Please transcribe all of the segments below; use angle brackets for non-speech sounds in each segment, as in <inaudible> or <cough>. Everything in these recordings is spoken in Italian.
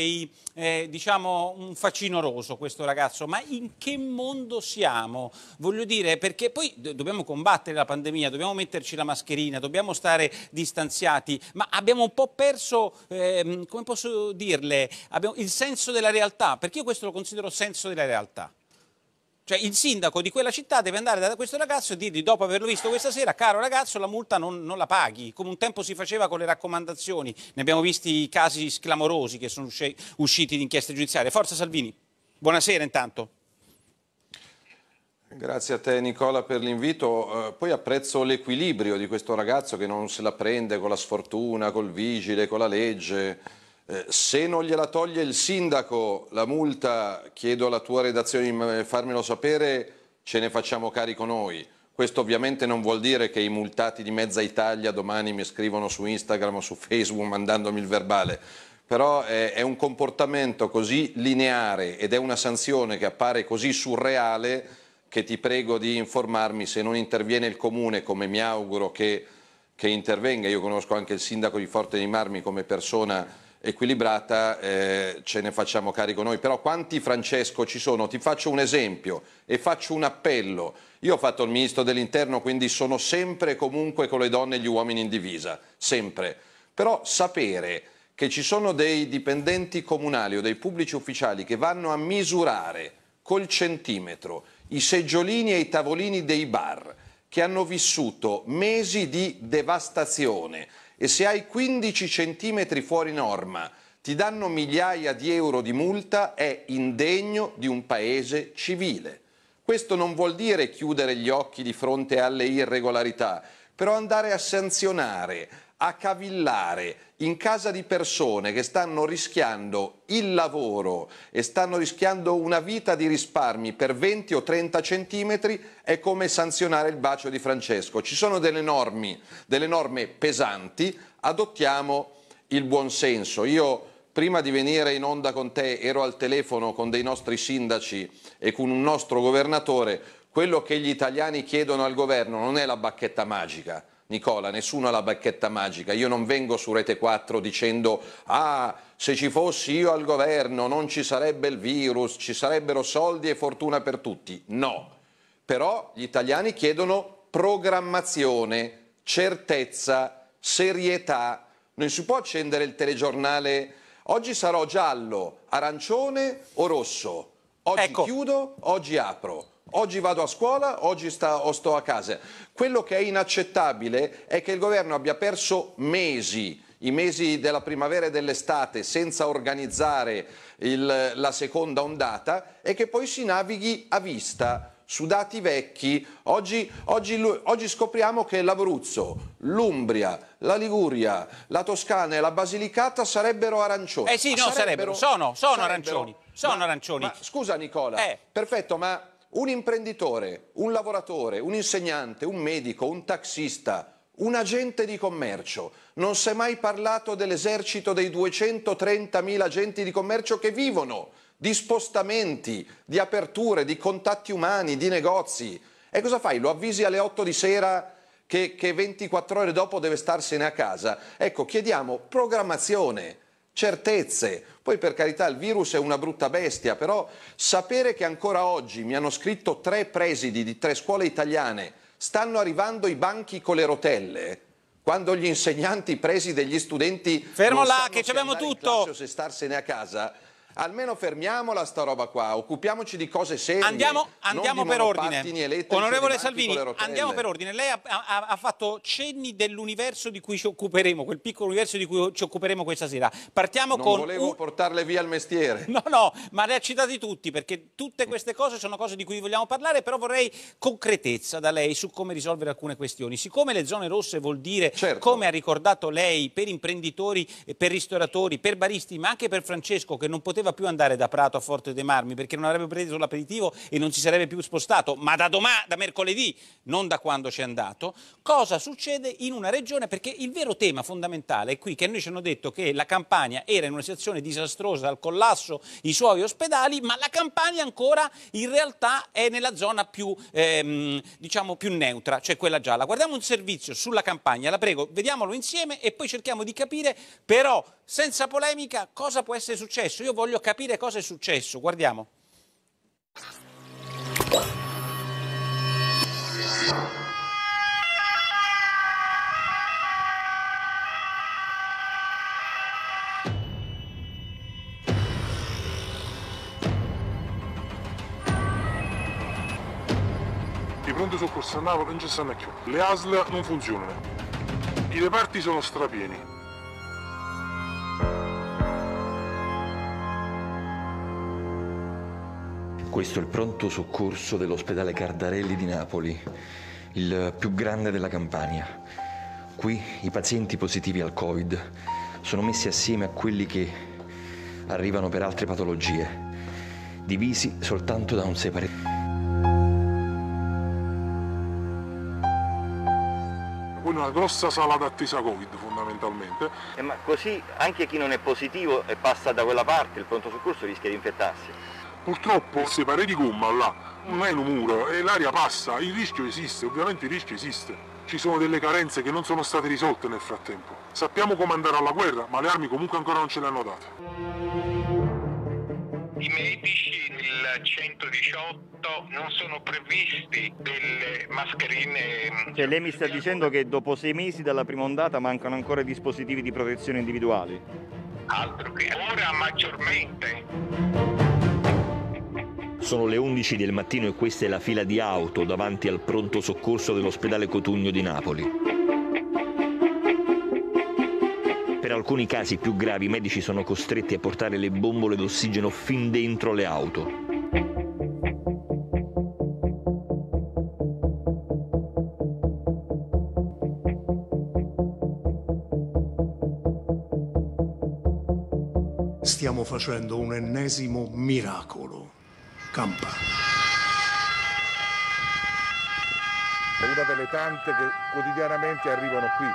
dei, eh, diciamo, un faccino roso questo ragazzo, ma in che mondo siamo? Voglio dire, perché poi dobbiamo combattere la pandemia, dobbiamo metterci la mascherina, dobbiamo stare distanziati, ma abbiamo un po' perso, eh, come posso dirle, abbiamo il senso della realtà, perché io questo lo considero senso della realtà. Cioè il sindaco di quella città deve andare da questo ragazzo e dirgli dopo averlo visto questa sera, caro ragazzo la multa non, non la paghi, come un tempo si faceva con le raccomandazioni, ne abbiamo visti casi sclamorosi che sono usci usciti di inchieste giudiziarie. Forza Salvini, buonasera intanto. Grazie a te Nicola per l'invito, eh, poi apprezzo l'equilibrio di questo ragazzo che non se la prende con la sfortuna, col vigile, con la legge, eh, se non gliela toglie il sindaco la multa, chiedo alla tua redazione di eh, farmelo sapere, ce ne facciamo carico noi. Questo ovviamente non vuol dire che i multati di mezza Italia domani mi scrivono su Instagram o su Facebook mandandomi il verbale, però è, è un comportamento così lineare ed è una sanzione che appare così surreale che ti prego di informarmi se non interviene il comune come mi auguro che, che intervenga. Io conosco anche il sindaco di Forte dei Marmi come persona equilibrata eh, ce ne facciamo carico noi. Però quanti Francesco ci sono? Ti faccio un esempio e faccio un appello. Io ho fatto il ministro dell'interno, quindi sono sempre e comunque con le donne e gli uomini in divisa, sempre. Però sapere che ci sono dei dipendenti comunali o dei pubblici ufficiali che vanno a misurare col centimetro i seggiolini e i tavolini dei bar, che hanno vissuto mesi di devastazione, e se hai 15 centimetri fuori norma ti danno migliaia di euro di multa è indegno di un paese civile. Questo non vuol dire chiudere gli occhi di fronte alle irregolarità, però andare a sanzionare, a cavillare in casa di persone che stanno rischiando il lavoro e stanno rischiando una vita di risparmi per 20 o 30 centimetri è come sanzionare il bacio di Francesco. Ci sono delle, normi, delle norme pesanti, adottiamo il buonsenso. Io prima di venire in onda con te ero al telefono con dei nostri sindaci e con un nostro governatore. Quello che gli italiani chiedono al governo non è la bacchetta magica, Nicola, nessuno ha la bacchetta magica, io non vengo su Rete 4 dicendo ah, se ci fossi io al governo non ci sarebbe il virus, ci sarebbero soldi e fortuna per tutti. No, però gli italiani chiedono programmazione, certezza, serietà. Non si può accendere il telegiornale oggi sarò giallo, arancione o rosso. Oggi ecco. chiudo, oggi apro. Oggi vado a scuola, oggi sta, o sto a casa. Quello che è inaccettabile è che il governo abbia perso mesi i mesi della primavera e dell'estate senza organizzare il, la seconda ondata e che poi si navighi a vista su dati vecchi. Oggi, oggi, oggi scopriamo che l'Abruzzo, l'Umbria, la Liguria, la Toscana e la Basilicata sarebbero arancioni. Eh sì, ah, no, sarebbero, sarebbero sono, sono sarebbero, arancioni. Sono ma, arancioni. Ma, scusa Nicola, eh. perfetto, ma un imprenditore, un lavoratore, un insegnante, un medico, un taxista, un agente di commercio. Non si è mai parlato dell'esercito dei 230.000 agenti di commercio che vivono di spostamenti, di aperture, di contatti umani, di negozi. E cosa fai? Lo avvisi alle 8 di sera che, che 24 ore dopo deve starsene a casa? Ecco, chiediamo programmazione certezze. Poi per carità il virus è una brutta bestia, però sapere che ancora oggi mi hanno scritto tre presidi di tre scuole italiane, stanno arrivando i banchi con le rotelle, quando gli insegnanti presi degli studenti Fermo là che abbiamo tutto. se starsene a casa, Almeno fermiamola sta roba qua, occupiamoci di cose serie. Andiamo, andiamo per ordine. Onorevole Salvini, andiamo per ordine. Lei ha, ha, ha fatto cenni dell'universo di cui ci occuperemo, quel piccolo universo di cui ci occuperemo questa sera. Partiamo non con... volevo un... portarle via il mestiere. No, no, ma le ha citati tutti, perché tutte queste cose sono cose di cui vogliamo parlare, però vorrei concretezza da lei su come risolvere alcune questioni. Siccome le zone rosse vuol dire, certo. come ha ricordato lei, per imprenditori, per ristoratori, per baristi, ma anche per Francesco, che non poteva poteva più andare da Prato a Forte dei Marmi perché non avrebbe preso l'aperitivo e non si sarebbe più spostato, ma da domani, da mercoledì, non da quando c'è andato, cosa succede in una regione? Perché il vero tema fondamentale è qui che noi ci hanno detto che la Campania era in una situazione disastrosa dal collasso i suoi ospedali, ma la Campania ancora in realtà è nella zona più, ehm, diciamo, più neutra, cioè quella gialla. Guardiamo un servizio sulla Campania, la prego, vediamolo insieme e poi cerchiamo di capire però senza polemica cosa può essere successo. Io voglio voglio capire cosa è successo. Guardiamo. I pronti soccorsi a Napoli non ci stanno più, le ASL non funzionano, i reparti sono strapieni, Questo è il pronto soccorso dell'ospedale Cardarelli di Napoli, il più grande della Campania. Qui i pazienti positivi al Covid sono messi assieme a quelli che arrivano per altre patologie, divisi soltanto da un separato. una grossa sala d'attesa Covid fondamentalmente. Eh, ma così anche chi non è positivo e passa da quella parte, il pronto soccorso rischia di infettarsi. Purtroppo se pare di gomma là non è un muro e l'aria passa, il rischio esiste, ovviamente il rischio esiste. Ci sono delle carenze che non sono state risolte nel frattempo. Sappiamo come andare alla guerra, ma le armi comunque ancora non ce le hanno date. I medici del 118 non sono previsti delle mascherine. Ehm, cioè lei mi sta diciamo, dicendo che dopo sei mesi dalla prima ondata mancano ancora i dispositivi di protezione individuali? Altro che ora maggiormente. Sono le 11 del mattino e questa è la fila di auto davanti al pronto soccorso dell'ospedale Cotugno di Napoli. Per alcuni casi più gravi i medici sono costretti a portare le bombole d'ossigeno fin dentro le auto. Stiamo facendo un ennesimo miracolo campa. È una delle tante che quotidianamente arrivano qui.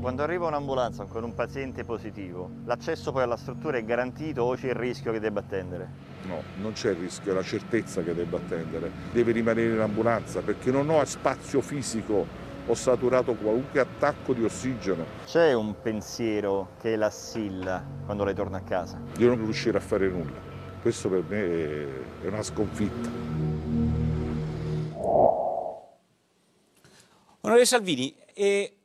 Quando arriva un'ambulanza con un paziente positivo, l'accesso poi alla struttura è garantito o c'è il rischio che debba attendere? No, non c'è il rischio, è la certezza che debba attendere. Deve rimanere in ambulanza perché non ho spazio fisico ho saturato qualunque attacco di ossigeno. C'è un pensiero che la assilla quando lei torna a casa? Io non riuscire a fare nulla. Questo per me è una sconfitta. Onorevole Salvini, e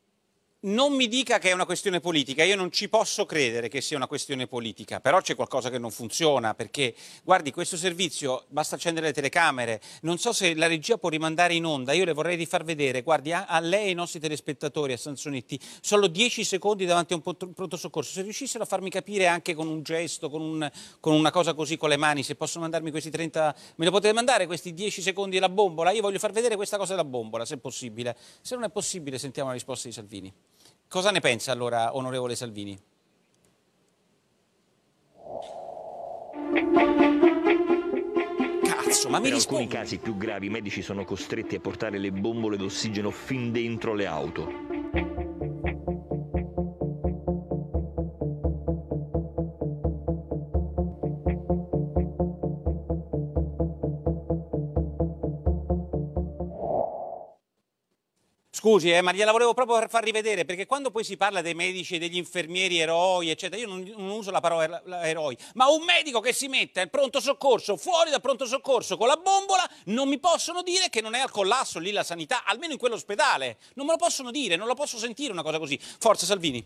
non mi dica che è una questione politica, io non ci posso credere che sia una questione politica, però c'è qualcosa che non funziona perché, guardi, questo servizio basta accendere le telecamere, non so se la regia può rimandare in onda, io le vorrei far vedere, guardi, a, a lei e ai nostri telespettatori, a Sansonetti, solo 10 secondi davanti a un pronto soccorso, se riuscissero a farmi capire anche con un gesto, con, un, con una cosa così con le mani, se possono mandarmi questi 30, me lo potete mandare questi 10 secondi della bombola, io voglio far vedere questa cosa della bombola, se è possibile, se non è possibile sentiamo la risposta di Salvini. Cosa ne pensa allora, onorevole Salvini? Cazzo, ma mi rispondi? In alcuni casi più gravi i medici sono costretti a portare le bombole d'ossigeno fin dentro le auto. Scusi, eh, ma gliela volevo proprio far rivedere, perché quando poi si parla dei medici, e degli infermieri eroi, eccetera, io non, non uso la parola er-, eroi, ma un medico che si mette al pronto soccorso, fuori dal pronto soccorso, con la bombola, non mi possono dire che non è al collasso lì la sanità, almeno in quell'ospedale. Non me lo possono dire, non lo posso sentire una cosa così. Forza Salvini.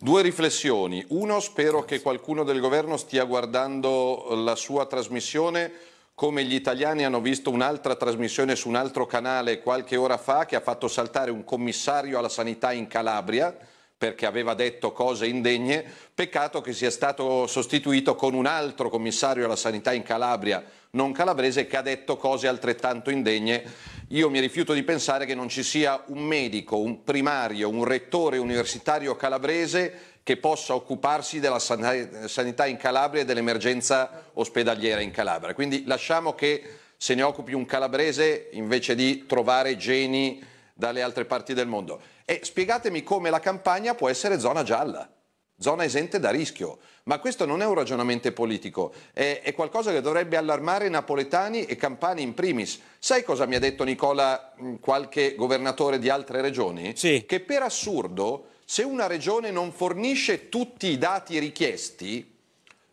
Due riflessioni. Uno, spero che qualcuno del governo stia guardando la sua trasmissione come gli italiani hanno visto un'altra trasmissione su un altro canale qualche ora fa che ha fatto saltare un commissario alla sanità in Calabria perché aveva detto cose indegne, peccato che sia stato sostituito con un altro commissario alla sanità in Calabria, non calabrese, che ha detto cose altrettanto indegne. Io mi rifiuto di pensare che non ci sia un medico, un primario, un rettore universitario calabrese che possa occuparsi della sanità in Calabria e dell'emergenza ospedaliera in Calabria. Quindi lasciamo che se ne occupi un calabrese invece di trovare geni dalle altre parti del mondo. E spiegatemi come la campagna può essere zona gialla, zona esente da rischio. Ma questo non è un ragionamento politico, è, è qualcosa che dovrebbe allarmare napoletani e campani in primis. Sai cosa mi ha detto Nicola qualche governatore di altre regioni? Sì. Che per assurdo se una regione non fornisce tutti i dati richiesti,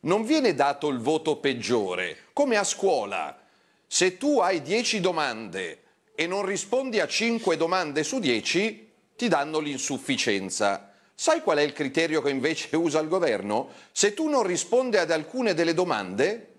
non viene dato il voto peggiore, come a scuola. Se tu hai 10 domande e non rispondi a 5 domande su 10, ti danno l'insufficienza. Sai qual è il criterio che invece <laughs> usa il governo? Se tu non rispondi ad alcune delle domande,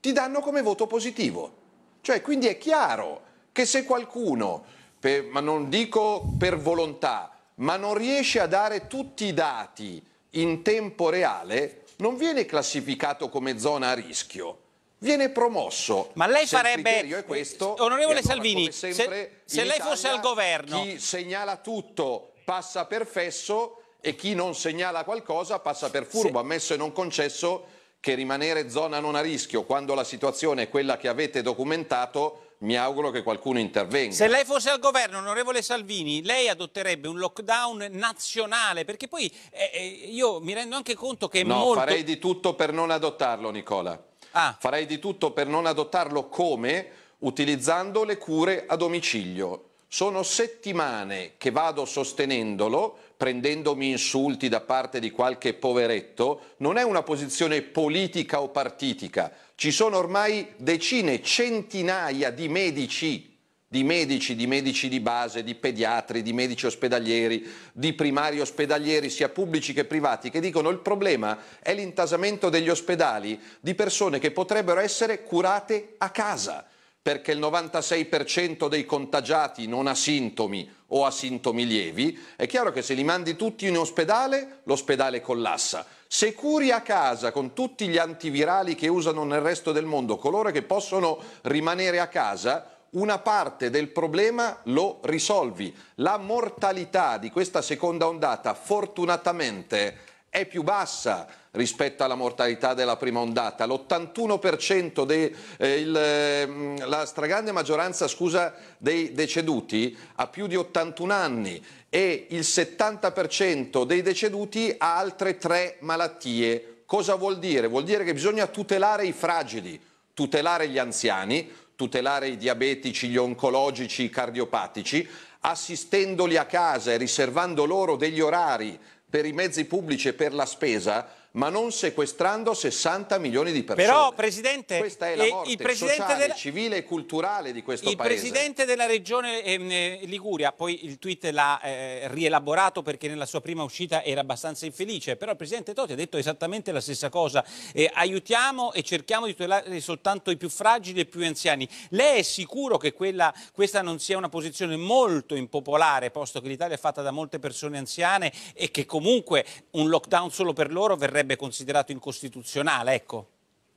ti danno come voto positivo. Cioè, quindi è chiaro che se qualcuno, per, ma non dico per volontà, ma non riesce a dare tutti i dati in tempo reale, non viene classificato come zona a rischio viene promosso. Ma lei se farebbe. Questo, eh, onorevole allora, Salvini, sempre, se, se lei fosse al governo. Chi segnala tutto passa per fesso e chi non segnala qualcosa passa per furbo, se... ammesso e non concesso che rimanere zona non a rischio quando la situazione è quella che avete documentato mi auguro che qualcuno intervenga. Se lei fosse al governo, onorevole Salvini, lei adotterebbe un lockdown nazionale, perché poi eh, eh io mi rendo anche conto che no, molto... farei di tutto per non adottarlo, Nicola. Ah. Farei di tutto per non adottarlo come utilizzando le cure a domicilio. Sono settimane che vado sostenendolo, prendendomi insulti da parte di qualche poveretto. Non è una posizione politica o partitica, ci sono ormai decine, centinaia di medici di medici, di medici di base, di pediatri, di medici ospedalieri, di primari ospedalieri, sia pubblici che privati, che dicono il problema è l'intasamento degli ospedali di persone che potrebbero essere curate a casa, perché il 96% dei contagiati non ha sintomi o a sintomi lievi, è chiaro che se li mandi tutti in ospedale, l'ospedale collassa. Se curi a casa con tutti gli antivirali che usano nel resto del mondo coloro che possono rimanere a casa, una parte del problema lo risolvi. La mortalità di questa seconda ondata fortunatamente è più bassa rispetto alla mortalità della prima ondata. L'81% dei, eh, ehm, stragrande maggioranza scusa, dei deceduti ha più di 81 anni e il 70% dei deceduti ha altre tre malattie. Cosa vuol dire? Vuol dire che bisogna tutelare i fragili, tutelare gli anziani, tutelare i diabetici, gli oncologici, i cardiopatici, assistendoli a casa e riservando loro degli orari per i mezzi pubblici e per la spesa, ma non sequestrando 60 milioni di persone. Però, Presidente, questa è la morte il Presidente sociale, della... civile e culturale di questo il Paese. Il Presidente della Regione ehm, eh, Liguria, poi il tweet l'ha eh, rielaborato perché nella sua prima uscita era abbastanza infelice, però il Presidente Toti ha detto esattamente la stessa cosa, eh, aiutiamo e cerchiamo di tutelare soltanto i più fragili e i più anziani. Lei è sicuro che quella, questa non sia una posizione molto impopolare, posto che l'Italia è fatta da molte persone anziane e che comunque un lockdown solo per loro verrebbe sarebbe considerato incostituzionale, ecco.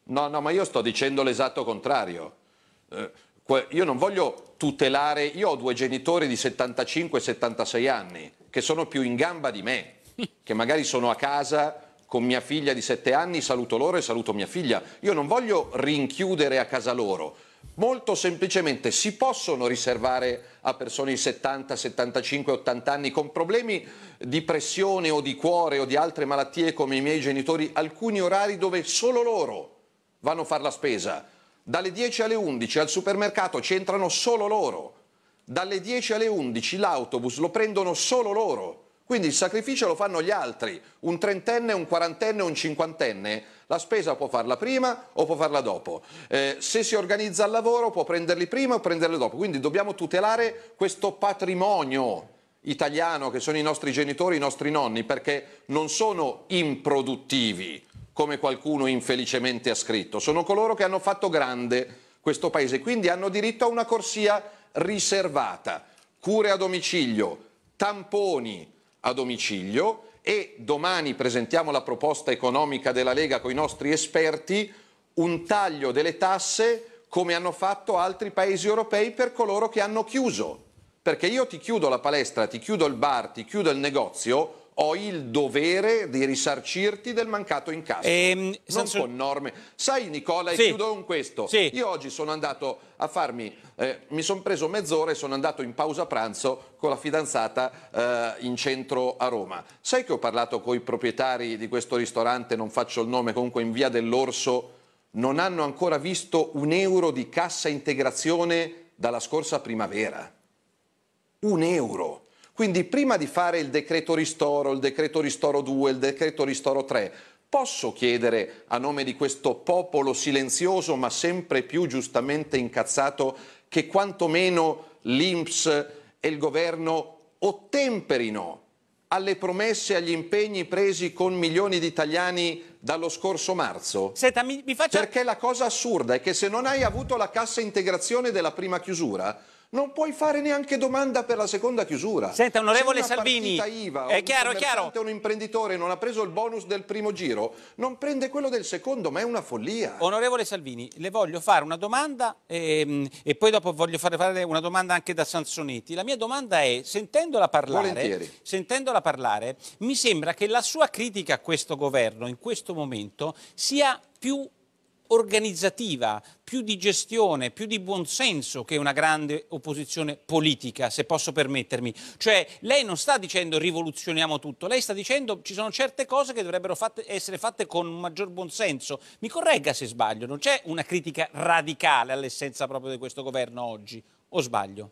No, no, ma io sto dicendo l'esatto contrario. Eh, io non voglio tutelare, io ho due genitori di 75 76 anni che sono più in gamba di me, <laughs> che magari sono a casa con mia figlia di 7 anni, saluto loro e saluto mia figlia. Io non voglio rinchiudere a casa loro, Molto semplicemente si possono riservare a persone di 70, 75, 80 anni con problemi di pressione o di cuore o di altre malattie come i miei genitori alcuni orari dove solo loro vanno a fare la spesa. Dalle 10 alle 11 al supermercato ci entrano solo loro. Dalle 10 alle 11 l'autobus lo prendono solo loro. Quindi il sacrificio lo fanno gli altri, un trentenne, un quarantenne, un cinquantenne, la spesa può farla prima o può farla dopo. Eh, se si organizza il lavoro può prenderli prima o prenderli dopo. Quindi dobbiamo tutelare questo patrimonio italiano che sono i nostri genitori, i nostri nonni, perché non sono improduttivi come qualcuno infelicemente ha scritto, sono coloro che hanno fatto grande questo paese, quindi hanno diritto a una corsia riservata, cure a domicilio, tamponi, a domicilio e domani presentiamo la proposta economica della Lega con i nostri esperti, un taglio delle tasse come hanno fatto altri paesi europei per coloro che hanno chiuso. Perché io ti chiudo la palestra, ti chiudo il bar, ti chiudo il negozio, ho il dovere di risarcirti del mancato incasso. Ehm, non Sanso... con norme. Sai Nicola, sì. e chiudo con questo. Sì. Io oggi sono andato a farmi, eh, mi sono preso mezz'ora e sono andato in pausa pranzo con la fidanzata eh, in centro a Roma. Sai che ho parlato con i proprietari di questo ristorante, non faccio il nome, comunque in via dell'Orso, non hanno ancora visto un euro di cassa integrazione dalla scorsa primavera. Un euro. Quindi prima di fare il decreto ristoro, il decreto ristoro 2, il decreto ristoro 3, posso chiedere a nome di questo popolo silenzioso ma sempre più giustamente incazzato che quantomeno l'Inps e il governo ottemperino alle promesse e agli impegni presi con milioni di italiani dallo scorso marzo? Senta, mi, mi faccia... Perché la cosa assurda è che se non hai avuto la cassa integrazione della prima chiusura, non puoi fare neanche domanda per la seconda chiusura. Senta, onorevole Salvini, IVA, è chiaro, è chiaro. Se un imprenditore non ha preso il bonus del primo giro, non prende quello del secondo, ma è una follia. Onorevole Salvini, le voglio fare una domanda e, ehm, e poi dopo voglio fare, fare, una domanda anche da Sansonetti. La mia domanda è, sentendola parlare, sentendola parlare, mi sembra che la sua critica a questo governo in questo momento sia più organizzativa, più di gestione, più di buonsenso che una grande opposizione politica, se posso permettermi. Cioè, lei non sta dicendo rivoluzioniamo tutto, lei sta dicendo ci sono certe cose che dovrebbero fatte, essere fatte con maggior buonsenso. Mi corregga se sbaglio, non c'è una critica radicale all'essenza proprio di questo governo oggi, o sbaglio?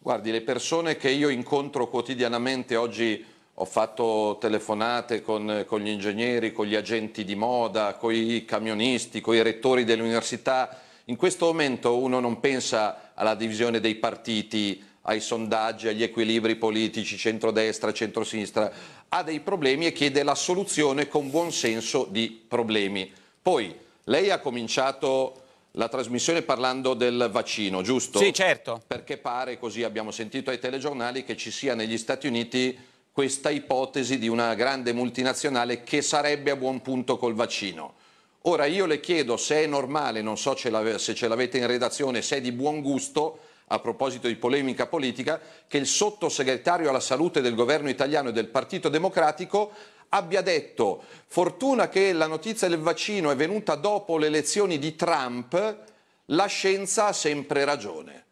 Guardi, le persone che io incontro quotidianamente oggi ho fatto telefonate con, con, gli ingegneri, con gli agenti di moda, con i camionisti, con i rettori dell'università. In questo momento uno non pensa alla divisione dei partiti, ai sondaggi, agli equilibri politici, centrodestra, centrosinistra, ha dei problemi e chiede la soluzione con buon senso di problemi. Poi lei ha cominciato la trasmissione parlando del vaccino, giusto? Sì, certo. Perché pare, così abbiamo sentito ai telegiornali, che ci sia negli Stati Uniti questa ipotesi di una grande multinazionale che sarebbe a buon punto col vaccino. Ora io le chiedo se è normale, non so se ce l'avete in redazione, se è di buon gusto, a proposito di polemica politica, che il sottosegretario alla salute del governo italiano e del Partito Democratico abbia detto fortuna che la notizia del vaccino è venuta dopo le elezioni di Trump, la scienza ha sempre ragione.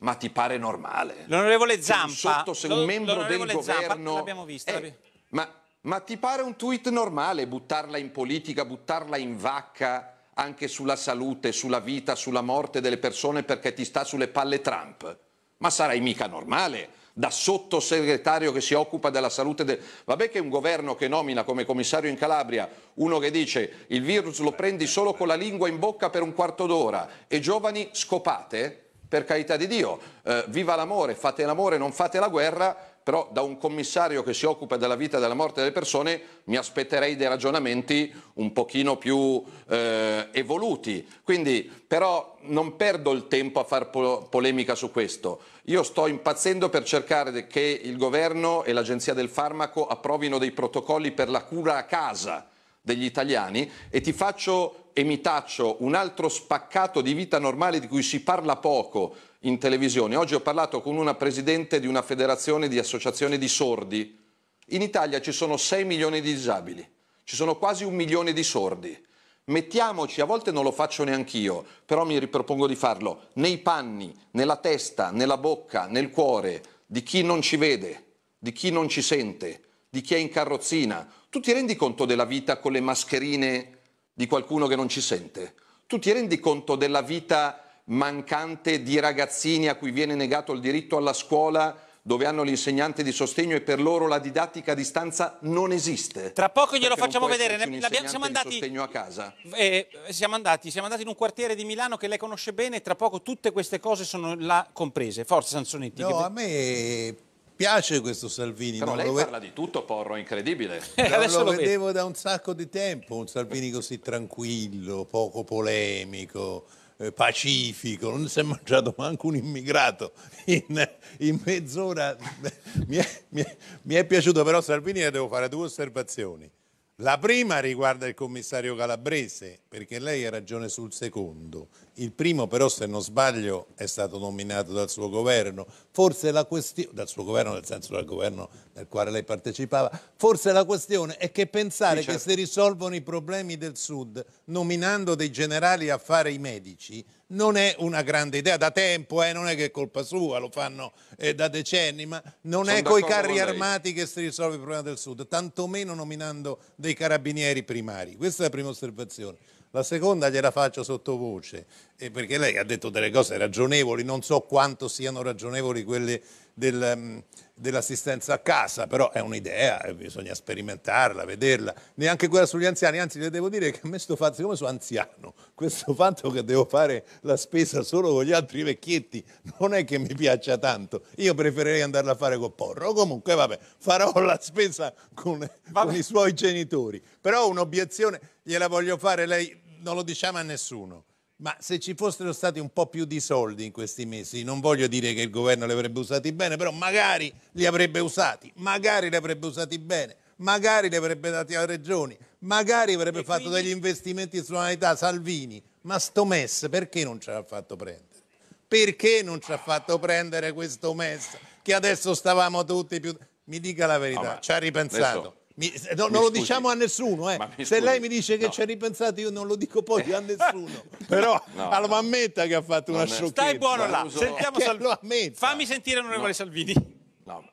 Ma ti pare normale? L'onorevole Zampa. Un, un membro del Zampa, governo... L'abbiamo visto. Eh, ma, ma ti pare un tweet normale buttarla in politica, buttarla in vacca anche sulla salute, sulla vita, sulla morte delle persone perché ti sta sulle palle Trump? Ma sarai mica normale da sottosegretario che si occupa della salute del... Vabbè che un governo che nomina come commissario in Calabria uno che dice il virus lo prendi solo con la lingua in bocca per un quarto d'ora e giovani scopate, per carità di Dio, eh, viva l'amore, fate l'amore, non fate la guerra, però da un commissario che si occupa della vita e della morte delle persone mi aspetterei dei ragionamenti un pochino più eh, evoluti. Quindi però non perdo il tempo a far po- polemica su questo. Io sto impazzendo per cercare che il governo e l'Agenzia del Farmaco approvino dei protocolli per la cura a casa degli italiani e ti faccio e mi taccio un altro spaccato di vita normale di cui si parla poco in televisione. Oggi ho parlato con una presidente di una federazione di associazione di sordi. In Italia ci sono 6 milioni di disabili, ci sono quasi un milione di sordi. Mettiamoci, a volte non lo faccio neanch'io, però mi ripropongo di farlo, nei panni, nella testa, nella bocca, nel cuore, di chi non ci vede, di chi non ci sente, di chi è in carrozzina. Tu ti rendi conto della vita con le mascherine di qualcuno che non ci sente? Tu ti rendi conto della vita mancante di ragazzini a cui viene negato il diritto alla scuola? dove hanno l'insegnante di sostegno e per loro la didattica a distanza non esiste. Tra poco glielo facciamo vedere, siamo andati, a casa. Eh, siamo, andati, siamo andati in un quartiere di Milano che lei conosce bene e tra poco tutte queste cose sono là comprese. Forza Sansonetti. No, che... a me piace questo Salvini. Però non lei parla ve... di tutto, Porro, incredibile. <laughs> Eh, lo, lo vedevo vedo. da un sacco di tempo, un Salvini così tranquillo, poco polemico, eh, pacifico. Non si è mangiato neanche un immigrato in, in mezz'ora. <laughs> mi, è, mi, è, mi è piaciuto, però Salvini devo fare due osservazioni. La prima riguarda il commissario Calabrese, perché lei ha ragione sul secondo. Il primo però, se non sbaglio, è stato nominato dal suo governo. Forse la questione, dal suo governo nel senso del governo al quale lei partecipava. Forse la questione è che pensare sì, certo. che si risolvono i problemi del Sud nominando dei generali a fare i medici non è una grande idea, da tempo, eh, non è che è colpa sua, lo fanno eh, da decenni, ma non Sono è coi carri armati che si risolve il problema del Sud, tantomeno nominando dei carabinieri primari. Questa è la prima osservazione. La seconda gliela faccio sottovoce, eh, perché lei ha detto delle cose ragionevoli, non so quanto siano ragionevoli quelle del, mm, dell'assistenza a casa, però è un'idea, bisogna sperimentarla, vederla, neanche quella sugli anziani, anzi le devo dire che a me sto fatto, siccome sono anziano, questo fatto che devo fare la spesa solo con gli altri vecchietti non è che mi piaccia tanto, io preferirei andarla a fare con Porro, comunque vabbè, farò la spesa con, con i suoi genitori, però un'obiezione gliela voglio fare, lei non lo diciamo a nessuno, ma se ci fossero stati un po' più di soldi in questi mesi, non voglio dire che il governo li avrebbe usati bene, però magari li avrebbe usati, magari li avrebbe usati bene, magari li avrebbe dati alle regioni, magari avrebbe e fatto quindi... degli investimenti sulla sanità Salvini, ma sto MES perché non ce l'ha fatto prendere? Perché non ci ha fatto prendere questo MES che adesso stavamo tutti più... Mi dica la verità, no, ci ha ripensato. Mi, no, non lo diciamo a nessuno, eh. se lei mi dice che no. ci ha ripensato io non lo dico poi a <laughs> nessuno, però no, allora, ammetta che ha fatto non una sciocchezza. Stai buono là, uso... sentiamo Salvini. Fammi sentire l'onorevole Salvini. No.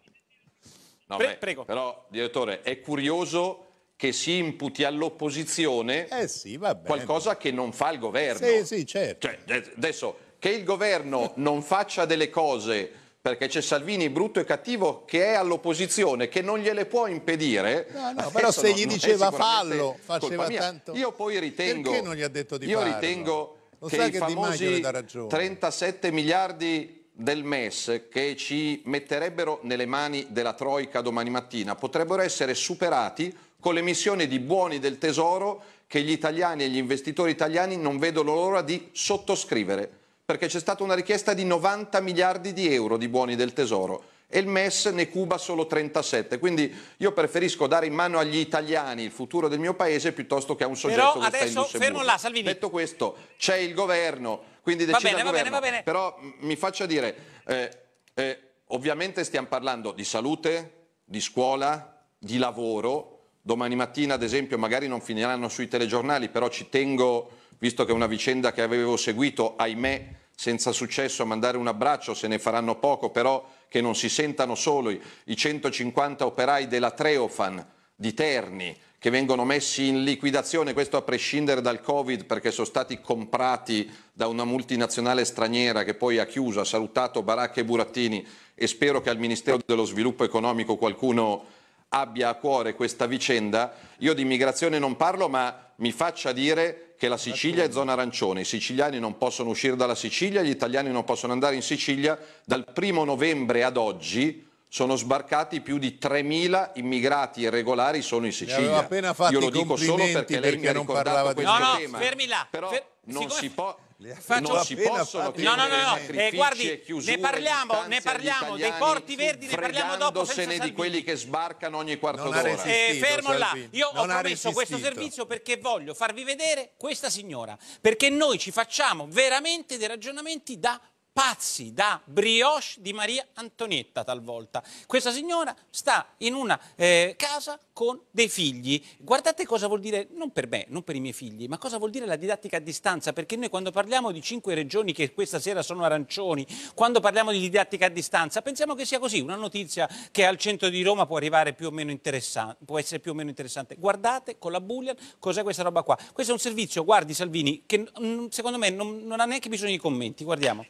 Pre beh, prego. Però, direttore, è curioso che si imputi all'opposizione eh sì, qualcosa che non fa il governo. Sì, sì, certo. Cioè, adesso, che il governo non faccia delle cose perché c'è Salvini brutto e cattivo che è all'opposizione, che non gliele può impedire. No, no, eh, però se gli diceva fallo, faceva tanto... Io poi ritengo... Perché non gli ha detto di farlo? Io ritengo non che i che famosi 37 miliardi del MES che ci metterebbero nelle mani della Troica domani mattina potrebbero essere superati con l'emissione di buoni del tesoro che gli italiani e gli investitori italiani non vedono l'ora di sottoscrivere perché c'è stata una richiesta di 90 miliardi di euro di buoni del tesoro e il MES ne cuba solo 37. Quindi io preferisco dare in mano agli italiani il futuro del mio paese piuttosto che a un soggetto Però che adesso, sta in fermo là, Salvini. Detto questo, c'è il governo, quindi decide va bene, il governo. Va bene, va bene. Però mi faccia dire, eh, eh, ovviamente stiamo parlando di salute, di scuola, di lavoro. Domani mattina, ad esempio, magari non finiranno sui telegiornali, però ci tengo visto che è una vicenda che avevo seguito, ahimè, senza successo, a mandare un abbraccio, se ne faranno poco, però che non si sentano solo i 150 operai della Treofan di Terni che vengono messi in liquidazione, questo a prescindere dal Covid perché sono stati comprati da una multinazionale straniera che poi ha chiuso, ha salutato Baracca e Burattini e spero che al Ministero dello Sviluppo Economico qualcuno abbia a cuore questa vicenda. Io di immigrazione non parlo ma mi faccia dire che la Sicilia è zona arancione, i siciliani non possono uscire dalla Sicilia, gli italiani non possono andare in Sicilia, dal primo novembre ad oggi sono sbarcati più di 3.000 immigrati irregolari solo in Sicilia. Io lo dico solo perché lei perché mi ha non ricordato questo no, no, tema. Fermi là. Però Fer non si può... Faccio non si possono no, no, no, no. Eh, guardi, ne parliamo, ne parliamo dei porti verdi, ne parliamo dopo Se senza di quelli che sbarcano ogni quarto d'ora. Eh, fermo là. Io non ho promesso questo servizio perché voglio farvi vedere questa signora, perché noi ci facciamo veramente dei ragionamenti da pazzi da brioche di Maria Antonietta talvolta. Questa signora sta in una eh, casa con dei figli. Guardate cosa vuol dire, non per me, non per i miei figli, ma cosa vuol dire la didattica a distanza, perché noi quando parliamo di cinque regioni che questa sera sono arancioni, quando parliamo di didattica a distanza, pensiamo che sia così, una notizia che al centro di Roma può arrivare più o meno interessante, può essere più o meno interessante. Guardate con la Bullian cos'è questa roba qua. Questo è un servizio, guardi Salvini, che secondo me non, non ha neanche bisogno di commenti, guardiamo.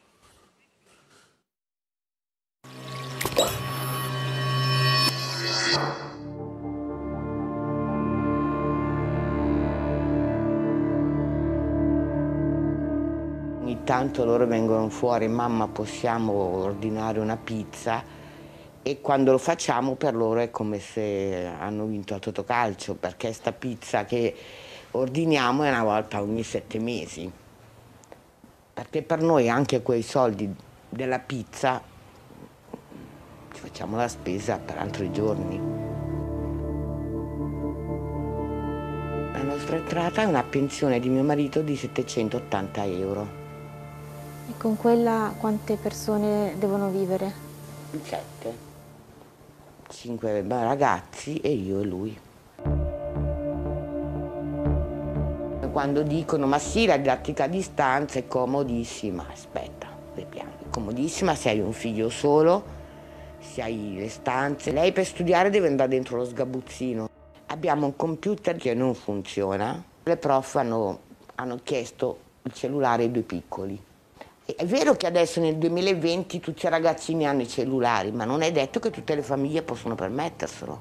tanto loro vengono fuori, mamma possiamo ordinare una pizza e quando lo facciamo per loro è come se hanno vinto a Totocalcio perché sta pizza che ordiniamo è una volta ogni sette mesi perché per noi anche quei soldi della pizza ci facciamo la spesa per altri giorni. La nostra entrata è una pensione di mio marito di 780 euro. Con quella quante persone devono vivere? Sette. Cinque ragazzi e io e lui. Quando dicono ma sì la didattica a distanza è comodissima, aspetta, vediamo, è comodissima se hai un figlio solo, se hai le stanze. Lei per studiare deve andare dentro lo sgabuzzino. Abbiamo un computer che non funziona, le prof hanno, hanno chiesto il cellulare ai due piccoli è vero che adesso nel 2020 tutti i ragazzini hanno i cellulari, ma non è detto che tutte le famiglie possono permetterselo.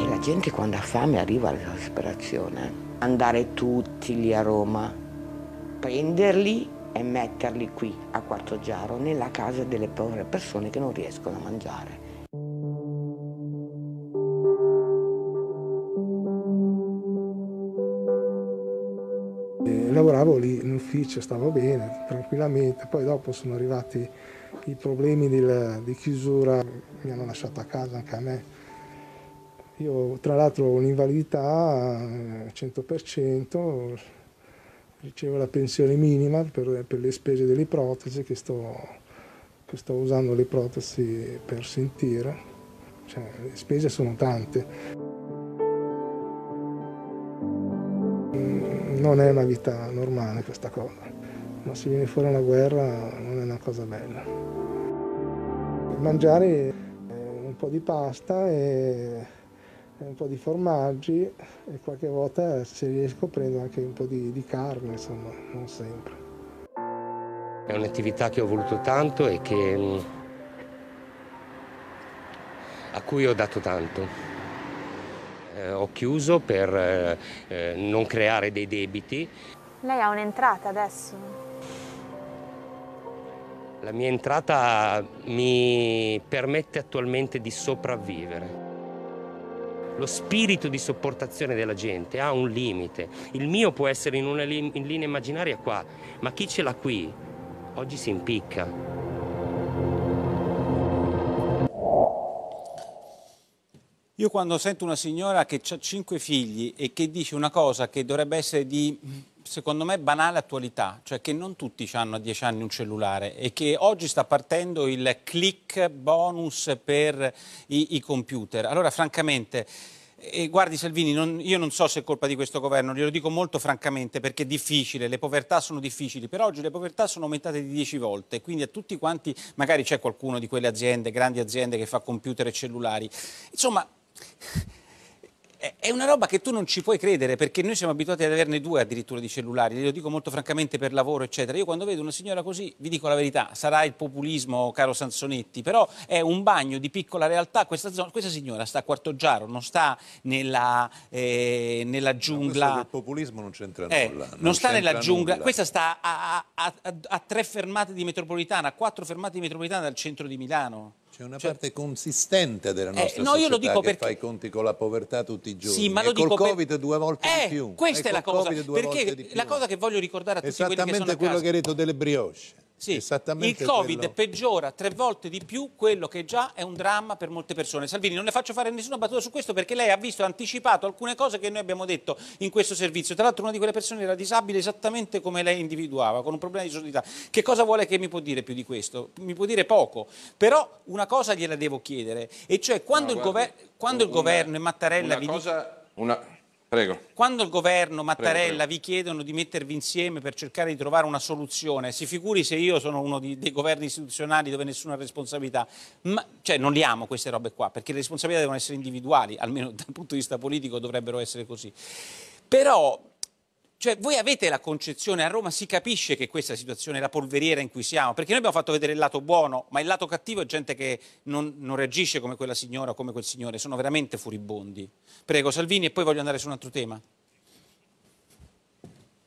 E la gente quando ha fame arriva alla disperazione. Andare tutti lì a Roma, prenderli e metterli qui a Giaro, nella casa delle povere persone che non riescono a mangiare. lavoravo lì in ufficio, stavo bene, tranquillamente. Poi dopo sono arrivati i problemi del, di chiusura, mi hanno lasciato a casa anche a me. Io tra l'altro ho un'invalidità al eh, 100%, ricevo la pensione minima per, per le spese delle protesi che sto, che sto, usando le protesi per sentire. Cioè, le spese sono tante. non è una vita normale questa cosa. Ma se viene fuori una guerra non è una cosa bella. Mangiare eh, un po' di pasta e un po' di formaggi e qualche volta se riesco prendo anche un po' di, di carne, insomma, non sempre. È un'attività che ho voluto tanto e che, mm, a cui ho dato tanto eh, ho chiuso per eh, eh, non creare dei debiti. Lei ha un'entrata adesso? La mia entrata mi permette attualmente di sopravvivere. Lo spirito di sopportazione della gente ha un limite. Il mio può essere in una in linea immaginaria qua, ma chi ce l'ha qui oggi si impicca. Io quando sento una signora che ha cinque figli e che dice una cosa che dovrebbe essere di, secondo me, banale attualità, cioè che non tutti hanno a dieci anni un cellulare e che oggi sta partendo il click bonus per i, i computer. Allora, francamente... E guardi Salvini, non, io non so se è colpa di questo governo, glielo dico molto francamente perché è difficile, le povertà sono difficili, però oggi le povertà sono aumentate di 10 volte, quindi a tutti quanti, magari c'è qualcuno di quelle aziende, grandi aziende che fa computer e cellulari, insomma è una roba che tu non ci puoi credere perché noi siamo abituati ad averne due addirittura di cellulari, glielo dico molto francamente per lavoro eccetera, io quando vedo una signora così vi dico la verità, sarà il populismo caro Sansonetti, però è un bagno di piccola realtà, questa, questa signora sta a Quarto Giaro, non sta nella, eh, nella giungla... il populismo non c'entra eh, nulla. Non, non sta nella giungla, nulla. questa sta a, a, a, a tre fermate di metropolitana, a quattro fermate di metropolitana dal centro di Milano. C'è una cioè, parte consistente della eh, nostra eh, no, io lo dico che perché... fa i conti con la povertà tutti i giorni. Sì, ma lo e dico col per... Covid due volte eh, in più. Questa e è la cosa, perché la cosa che voglio ricordare a tutti quelli che sono a Esattamente quello che hai detto delle brioche. Sì, il Covid quello... peggiora tre volte di più quello che già è un dramma per molte persone. Salvini, non le faccio fare nessuna battuta su questo perché lei ha visto, ha anticipato alcune cose che noi abbiamo detto in questo servizio. Tra l'altro una di quelle persone era disabile esattamente come lei individuava, con un problema di sordità. Che cosa vuole che mi può dire più di questo? Mi può dire poco, però una cosa gliela devo chiedere, e cioè quando, no, guarda, il, gover quando una, il, governo e Mattarella... Una vi... cosa... Una... Prego. Quando il governo, Mattarella, prego, prego. vi chiedono di mettervi insieme per cercare di trovare una soluzione, si figuri se io sono uno di, dei governi istituzionali dove nessuna responsabilità, ma, cioè non li amo queste robe qua, perché le responsabilità devono essere individuali, almeno <laughs> dal punto di vista politico dovrebbero essere così. Però cioè, voi avete la concezione, a Roma si capisce che questa situazione è la polveriera in cui siamo, perché noi abbiamo fatto vedere il lato buono, ma il lato cattivo è gente che non, non reagisce come quella signora o come quel signore, sono veramente furibondi. Prego Salvini e poi voglio andare su un altro tema.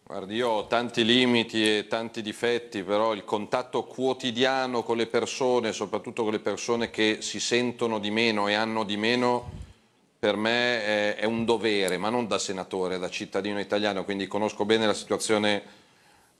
Guardi, io ho tanti limiti e tanti difetti, però il contatto quotidiano con le persone, soprattutto con le persone che si sentono di meno e hanno di meno per me è, un dovere, ma non da senatore, da cittadino italiano, quindi conosco bene la situazione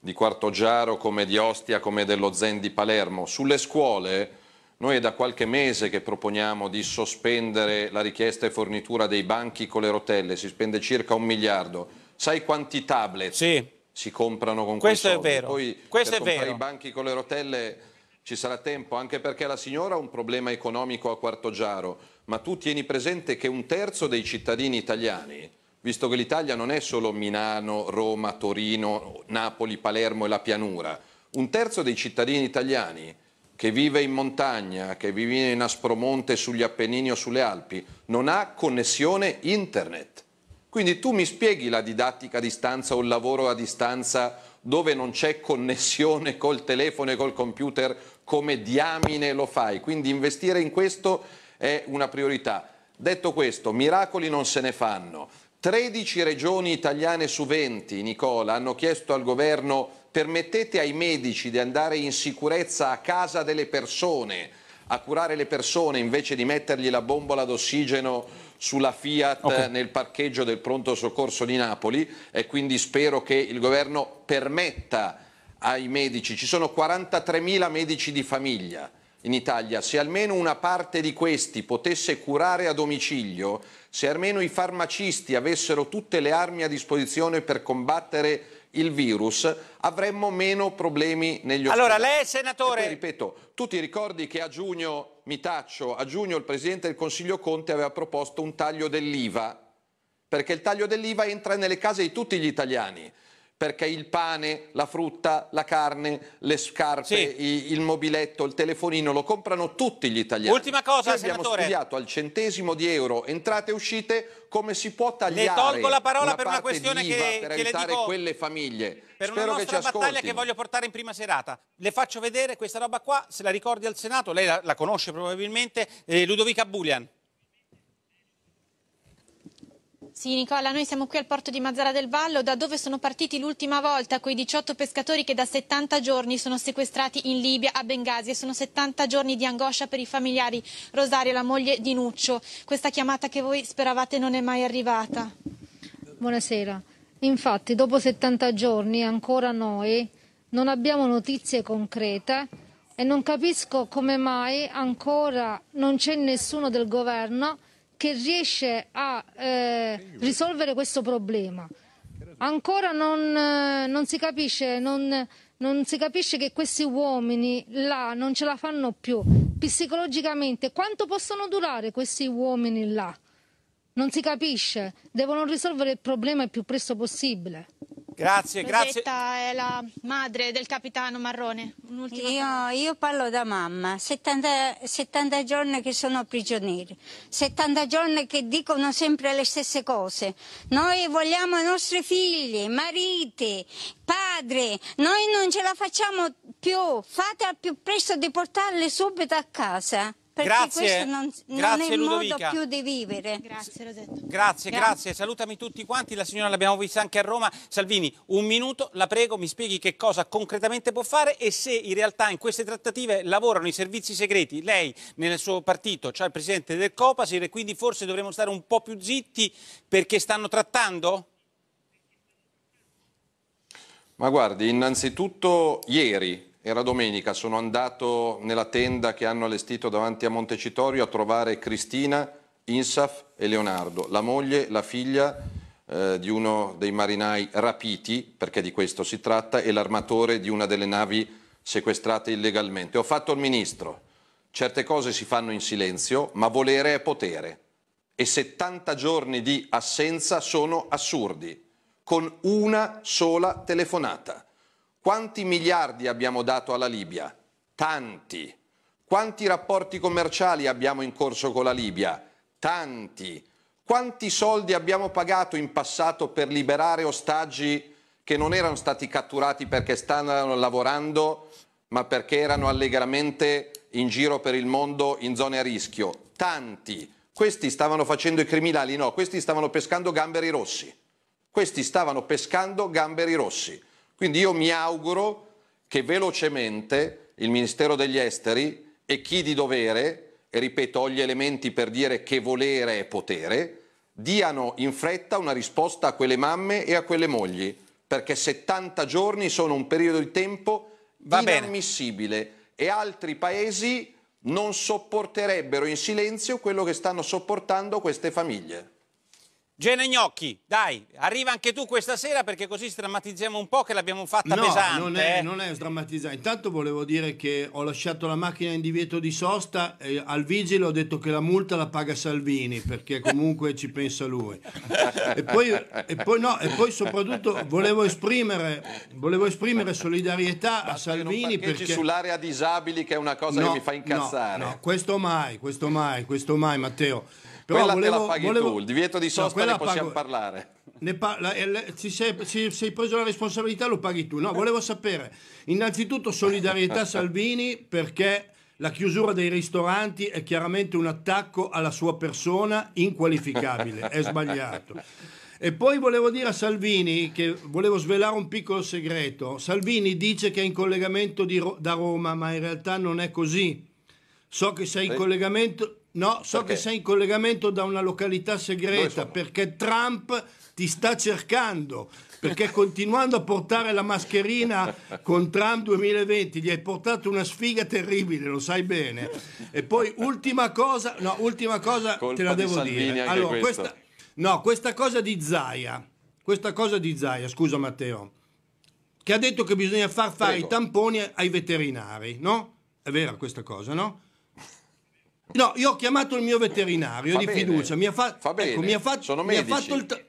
di Quarto Giaro come di Ostia, come dello Zen di Palermo. Sulle scuole noi è da qualche mese che proponiamo di sospendere la richiesta e fornitura dei banchi con le rotelle, si spende circa un miliardo. Sai quanti tablet sì. si comprano con questo? Questo è vero. Poi questo per è vero. i banchi con le rotelle ci sarà tempo, anche perché la signora ha un problema economico a Quarto Giaro ma tu tieni presente che un terzo dei cittadini italiani, visto che l'Italia non è solo Milano, Roma, Torino, Napoli, Palermo e la pianura, un terzo dei cittadini italiani che vive in montagna, che vive in Aspromonte, sugli Appennini o sulle Alpi, non ha connessione internet. Quindi tu mi spieghi la didattica a distanza o il lavoro a distanza dove non c'è connessione col telefono e col computer, come diamine lo fai? Quindi investire in questo è una priorità. Detto questo, miracoli non se ne fanno. 13 regioni italiane su 20, Nicola, hanno chiesto al governo permettete ai medici di andare in sicurezza a casa delle persone, a curare le persone invece di mettergli la bombola d'ossigeno sulla Fiat okay. nel parcheggio del pronto soccorso di Napoli e quindi spero che il governo permetta ai medici, ci sono 43.000 medici di famiglia, in Italia, se almeno una parte di questi potesse curare a domicilio, se almeno i farmacisti avessero tutte le armi a disposizione per combattere il virus, avremmo meno problemi negli ospedali. Allora, lei, senatore... Poi, ripeto, tu ti ricordi che a giugno, mi taccio, a giugno il Presidente del Consiglio Conte aveva proposto un taglio dell'IVA, perché il taglio dell'IVA entra nelle case di tutti gli italiani perché il pane, la frutta, la carne, le scarpe, sì. il mobiletto, il telefonino lo comprano tutti gli italiani. Ultima cosa, Noi abbiamo senatore. studiato al centesimo di euro entrate e uscite come si può tagliare. Le tolgo la parola per una questione che, per che le dico quelle famiglie. Per Spero una che battaglia che voglio portare in prima serata. Le faccio vedere questa roba qua, se la ricordi al Senato, lei la, la conosce probabilmente, eh, Ludovica Bulian. Sì Nicola, noi siamo qui al porto di Mazzara del Vallo, da dove sono partiti l'ultima volta quei 18 pescatori che da 70 giorni sono sequestrati in Libia a Bengasi e sono 70 giorni di angoscia per i familiari Rosario, la moglie di Nuccio. Questa chiamata che voi speravate non è mai arrivata. Buonasera. Infatti, dopo 70 giorni ancora noi non abbiamo notizie concrete e non capisco come mai ancora non c'è nessuno del governo che riesce a eh, risolvere questo problema. Ancora non, eh, non, si capisce, non, non, si capisce, che questi uomini là non ce la fanno più psicologicamente. Quanto possono durare questi uomini là? Non si capisce. Devono risolvere il problema il più presto possibile. Grazie, grazie. Rosetta è la madre del capitano Marrone. Io, io, parlo da mamma. 70, 70 giorni che sono prigionieri, 70 giorni che dicono sempre le stesse cose. Noi vogliamo i nostri figli, mariti, padri. Noi non ce la facciamo più. Fate al più presto di portarle subito a casa perché grazie, non, grazie non Ludovica. più di vivere. Grazie, Rosetto. Grazie, grazie, grazie, Salutami tutti quanti, la signora l'abbiamo vista anche a Roma. Salvini, un minuto, la prego, mi spieghi che cosa concretamente può fare e se in realtà in queste trattative lavorano i servizi segreti. Lei nel suo partito c'è cioè il presidente del Copasir e quindi forse dovremmo stare un po' più zitti perché stanno trattando? Ma guardi, innanzitutto ieri era domenica, sono andato nella tenda che hanno allestito davanti a Montecitorio a trovare Cristina, Insaf e Leonardo, la moglie, la figlia eh, di uno dei marinai rapiti, perché di questo si tratta, e l'armatore di una delle navi sequestrate illegalmente. Ho fatto il ministro, certe cose si fanno in silenzio, ma volere è potere. E 70 giorni di assenza sono assurdi, con una sola telefonata. Quanti miliardi abbiamo dato alla Libia? Tanti. Quanti rapporti commerciali abbiamo in corso con la Libia? Tanti. Quanti soldi abbiamo pagato in passato per liberare ostaggi che non erano stati catturati perché stavano lavorando, ma perché erano allegramente in giro per il mondo in zone a rischio? Tanti. Questi stavano facendo i criminali? No, questi stavano pescando gamberi rossi. Questi stavano pescando gamberi rossi. Quindi io mi auguro che velocemente il Ministero degli Esteri e chi di dovere, e ripeto ho gli elementi per dire che volere è potere, diano in fretta una risposta a quelle mamme e a quelle mogli, perché 70 giorni sono un periodo di tempo Va inammissibile bene. e altri paesi non sopporterebbero in silenzio quello che stanno sopportando queste famiglie. Gene Gnocchi, dai, arriva anche tu questa sera perché così sdrammatizziamo un po' che l'abbiamo fatta no, pesante. Non è, eh. non è sdrammatizzare. Intanto volevo dire che ho lasciato la macchina in divieto di sosta e al vigile ho detto che la multa la paga Salvini perché <laughs> comunque ci pensa lui. E poi, e poi, no, e poi soprattutto volevo esprimere, volevo esprimere solidarietà a Salvini non perché... sull'area disabili che è una cosa no, che mi fa incazzare. No, no, questo mai, questo mai, questo mai Matteo. Però quella volevo, te la paghi volevo... tu, il divieto di sosta no, ne possiamo pago... parlare. Ne pa- la, eh, la, ci sei, ci sei preso la responsabilità, lo paghi tu. No, volevo sapere, innanzitutto solidarietà <laughs> Salvini perché... La chiusura dei ristoranti è chiaramente un attacco alla sua persona inqualificabile, è sbagliato. E poi volevo dire a Salvini che volevo svelare un piccolo segreto. Salvini dice che è in collegamento Ro- da Roma, ma in realtà non è così. So che sei in collegamento No, so perché? che sei in collegamento da una località segreta perché Trump ti sta cercando perché continuando a portare la mascherina con Trump 2020 gli hai portato una sfiga terribile, lo sai bene. E poi ultima cosa, no, ultima cosa Colpa te la devo Salvini, dire. Allora, questa, no, questa cosa di Zaia, questa cosa di Zaia, scusa Matteo, che ha detto che bisogna far fare Prego. i tamponi ai veterinari, no? È vera questa cosa, no? No, io ho chiamato il mio veterinario fa di bene. fiducia, mi ha, fa- ecco, mi ha, fa- mi ha fatto il... Tra-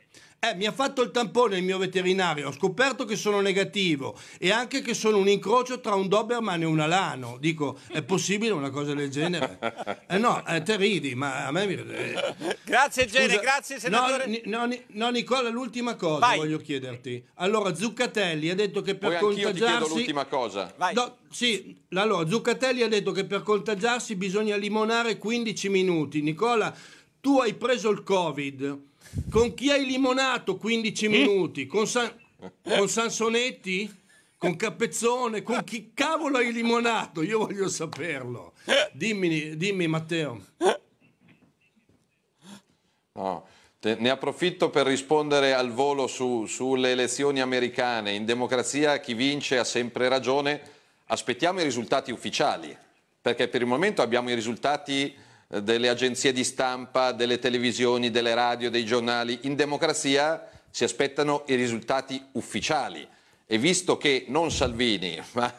eh, mi ha fatto il tampone il mio veterinario, ho scoperto che sono negativo e anche che sono un incrocio tra un Doberman e un alano. Dico, è possibile una cosa del genere? Eh no, eh, te ridi, ma a me mi... Eh. Grazie Gene, grazie senatore. No, no, no Nicola, l'ultima cosa Vai. voglio chiederti. Allora, Zuccatelli ha detto che per Poi contagiarsi... Poi l'ultima cosa. Vai. No, sì, allora, Zuccatelli ha detto che per contagiarsi bisogna limonare 15 minuti. Nicola, tu hai preso il Covid con chi hai limonato 15 minuti? Con, San... Eh? con Sansonetti? Con Capezzone? Con chi cavolo hai limonato? Io voglio saperlo. Eh? Dimmi, dimmi Matteo. Eh? No. Ne approfitto per rispondere al volo su, sulle elezioni americane. In democrazia chi vince ha sempre ragione. Aspettiamo i risultati ufficiali, perché per il momento abbiamo i risultati delle agenzie di stampa, delle televisioni, delle radio, dei giornali. In democrazia si aspettano i risultati ufficiali. E visto che non Salvini, <laughs> ma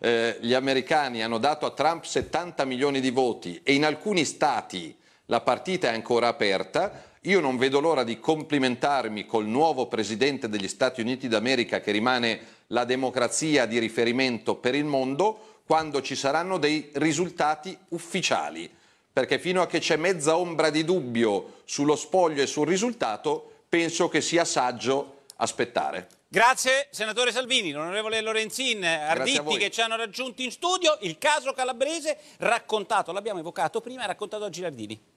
eh, gli americani hanno dato a Trump 70 milioni di voti e in alcuni stati la partita è ancora aperta, io non vedo l'ora di complimentarmi col nuovo presidente degli Stati Uniti d'America che rimane la democrazia di riferimento per il mondo quando ci saranno dei risultati ufficiali perché fino a che c'è mezza ombra di dubbio sullo spoglio e sul risultato, penso che sia saggio aspettare. Grazie senatore Salvini, l'onorevole Lorenzin, Arditti che ci hanno raggiunto in studio, il caso calabrese raccontato, l'abbiamo evocato prima, raccontato a Girardini.